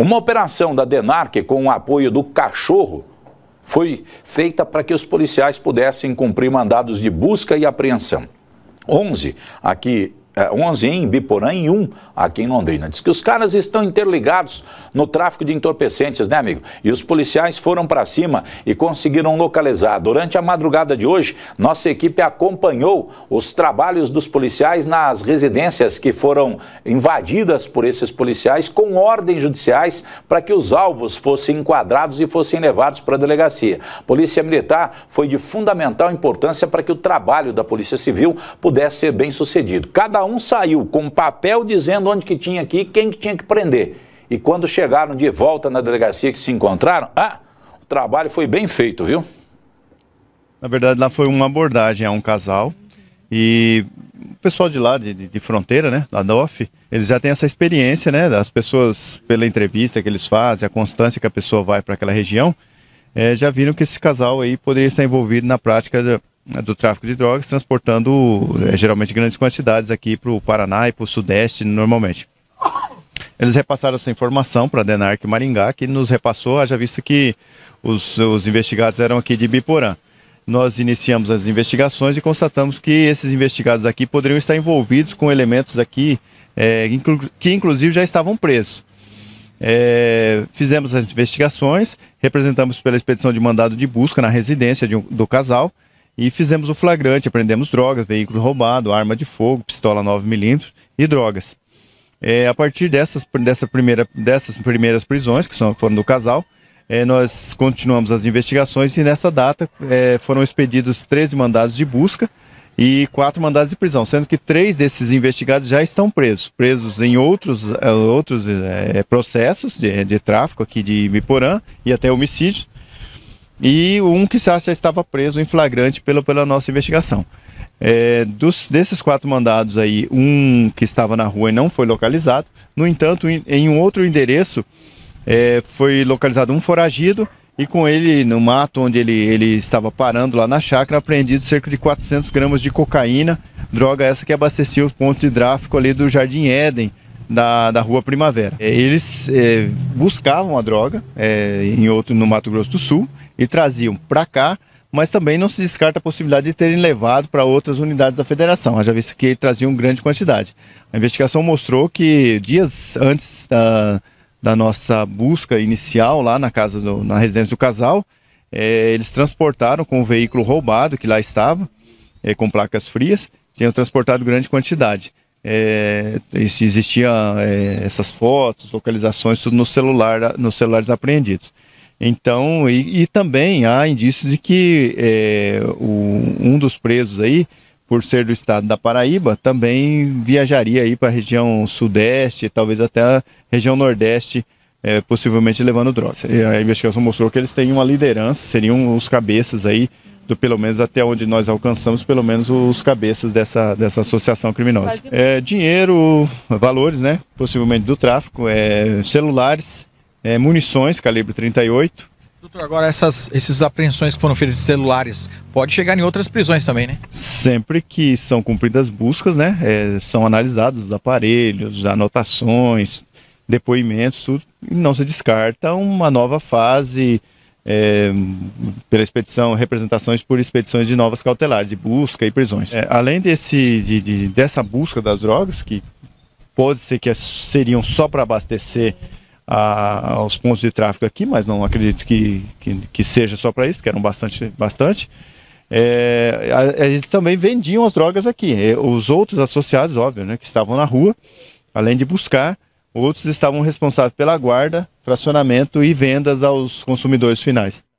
Uma operação da DENARC com o apoio do cachorro foi feita para que os policiais pudessem cumprir mandados de busca e apreensão. 11 aqui 11 é, em Biporã e 1 aqui em Londrina. Diz que os caras estão interligados no tráfico de entorpecentes, né, amigo? E os policiais foram para cima e conseguiram localizar. Durante a madrugada de hoje, nossa equipe acompanhou os trabalhos dos policiais nas residências que foram invadidas por esses policiais com ordens judiciais para que os alvos fossem enquadrados e fossem levados para a delegacia. A Polícia Militar foi de fundamental importância para que o trabalho da Polícia Civil pudesse ser bem sucedido. Cada um um saiu com um papel dizendo onde que tinha que ir, quem que tinha que prender. E quando chegaram de volta na delegacia que se encontraram, ah, o trabalho foi bem feito, viu? Na verdade, lá foi uma abordagem a um casal e o pessoal de lá, de, de fronteira, né, da DOF, eles já têm essa experiência, né, das pessoas, pela entrevista que eles fazem, a constância que a pessoa vai para aquela região, é, já viram que esse casal aí poderia estar envolvido na prática né, do tráfico de drogas, transportando é, geralmente grandes quantidades aqui para o Paraná e para o Sudeste, normalmente. Eles repassaram essa informação para a Denarc Maringá, que nos repassou, haja visto que os, os investigados eram aqui de Biporã. Nós iniciamos as investigações e constatamos que esses investigados aqui poderiam estar envolvidos com elementos aqui é, inclu que, inclusive, já estavam presos. É, fizemos as investigações, representamos pela expedição de mandado de busca na residência um, do casal, e fizemos o flagrante, apreendemos drogas, veículo roubado, arma de fogo, pistola 9mm e drogas. É, a partir dessas, dessa primeira, dessas primeiras prisões, que são, foram do casal, é, nós continuamos as investigações e nessa data é, foram expedidos 13 mandados de busca e quatro mandados de prisão, sendo que três desses investigados já estão presos, presos em outros, eh, outros é, processos de, de, tráfico aqui de Miporã e até homicídios, e um que já estava preso em flagrante pela pela nossa investigação. É, dos, desses quatro mandados aí, um que estava na rua e não foi localizado. No entanto, em, em um outro endereço é, foi localizado um foragido e com ele no mato onde ele, ele estava parando lá na chácara, apreendido cerca de 400 gramas de cocaína, droga essa que abastecia o ponto de tráfico ali do Jardim Éden, da, da Rua Primavera. É, eles é, buscavam a droga é, em outro no Mato Grosso do Sul e traziam para cá, mas também não se descarta a possibilidade de terem levado para outras unidades da federação, já visto que traziam grande quantidade. A investigação mostrou que dias antes da, da nossa busca inicial lá na casa do, na residência do casal, é, eles transportaram com o veículo roubado que lá estava, é, com placas frias, tinham transportado grande quantidade. É, é, essas fotos, localizações, tudo no celular, nos celulares apreendidos. Então, e, e também há indícios de que é, o, um dos presos aí, por ser do estado da Paraíba, também viajaria aí para a região sudeste, talvez até a região nordeste, é, possivelmente levando drogas. a investigação mostrou que eles têm uma liderança, seriam os cabeças aí do pelo menos até onde nós alcançamos, pelo menos os cabeças dessa, dessa associação criminosa. É, dinheiro, valores, né? Possivelmente do tráfico, é, celulares é, munições calibre 38. Doutor, agora essas esses apreensões que foram feitas de celulares pode chegar em outras prisões também, né? Sempre que são cumpridas buscas, né? É, são analisados os aparelhos, anotações, depoimentos, tudo. E não se descarta uma nova fase é, pela expedição, representações por expedições de novas cautelares, de busca e prisões. É, além desse, de, de, dessa busca das drogas, que pode ser que seriam só para abastecer a, aos pontos de tráfego aqui, mas não acredito que, que, que seja só para isso, porque eram bastante. bastante. É, eles também vendiam as drogas aqui. É, os outros associados, óbvio, né, que estavam na rua, além de buscar, outros estavam responsáveis pela guarda, fracionamento e vendas aos consumidores finais.